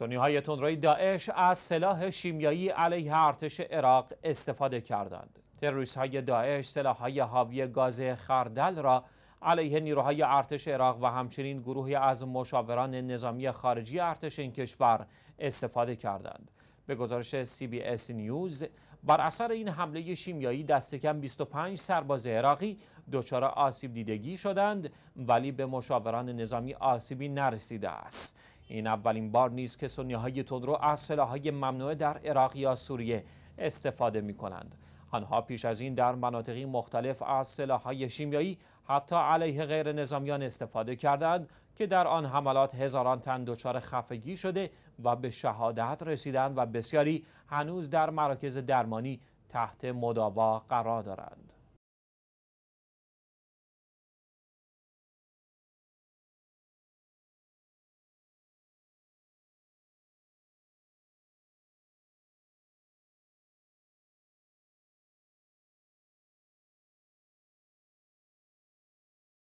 سنی های تندروی داعش از سلاح شیمیایی علیه ارتش عراق استفاده کردند. تروریست های داعش سلاح های حاوی گاز خردل را علیه نیروهای ارتش عراق و همچنین گروهی از مشاوران نظامی خارجی ارتش این کشور استفاده کردند. به گزارش CBS نیوز بر اثر این حمله شیمیایی دست کم 25 سرباز عراقی دچار آسیب دیدگی شدند ولی به مشاوران نظامی آسیبی نرسیده است. این اولین بار نیست که سنی های تندرو از های ممنوعه در عراق یا سوریه استفاده می کنند. آنها پیش از این در مناطقی مختلف از های شیمیایی حتی علیه غیر نظامیان استفاده کردند که در آن حملات هزاران تن دچار خفگی شده و به شهادت رسیدند و بسیاری هنوز در مراکز درمانی تحت مداوا قرار دارند.